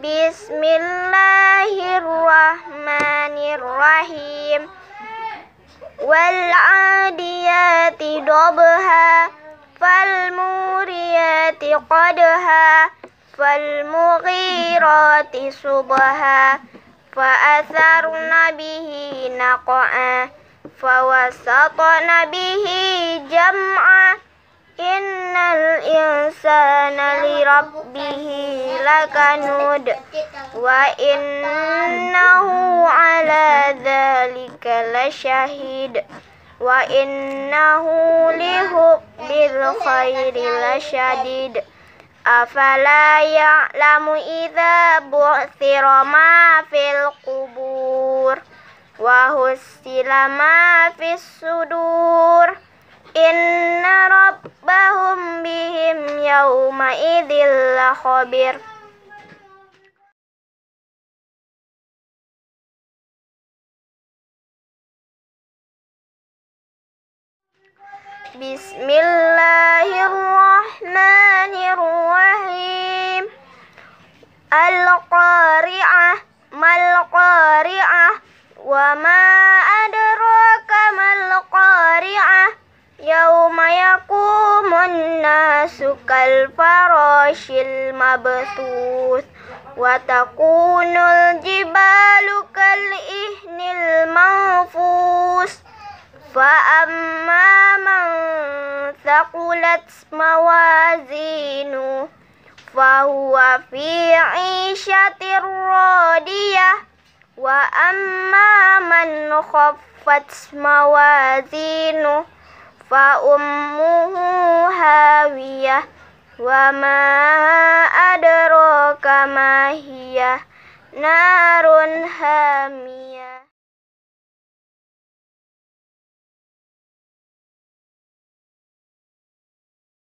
Bismillahirrahmanirrahim Wal'adiyati dobha Falmuriyati qadha Falmughirati subha Faathar nabihi naqa'a insana li rabbihi lakanud wa innahu ala dhalika lasyahid wa innahu hubbil khairi lasyadid afala ya'lamu idza bu'thira ma fil qubur wa husila ma fis sudur inna rabbahum bihim yawma idzil khabir Bismillahirrahmanirrahim Al-Qari'ah Mal-Qari'ah Wa ma كالفراش المبثوث وتكون الجبال كالإهن المنفوس فأما من ثقلت موازينه فهو في عيشة راضية وأما من خفت موازينه fa ummuhu hawiyah wa ma adraka ma hiyah narun hamiyah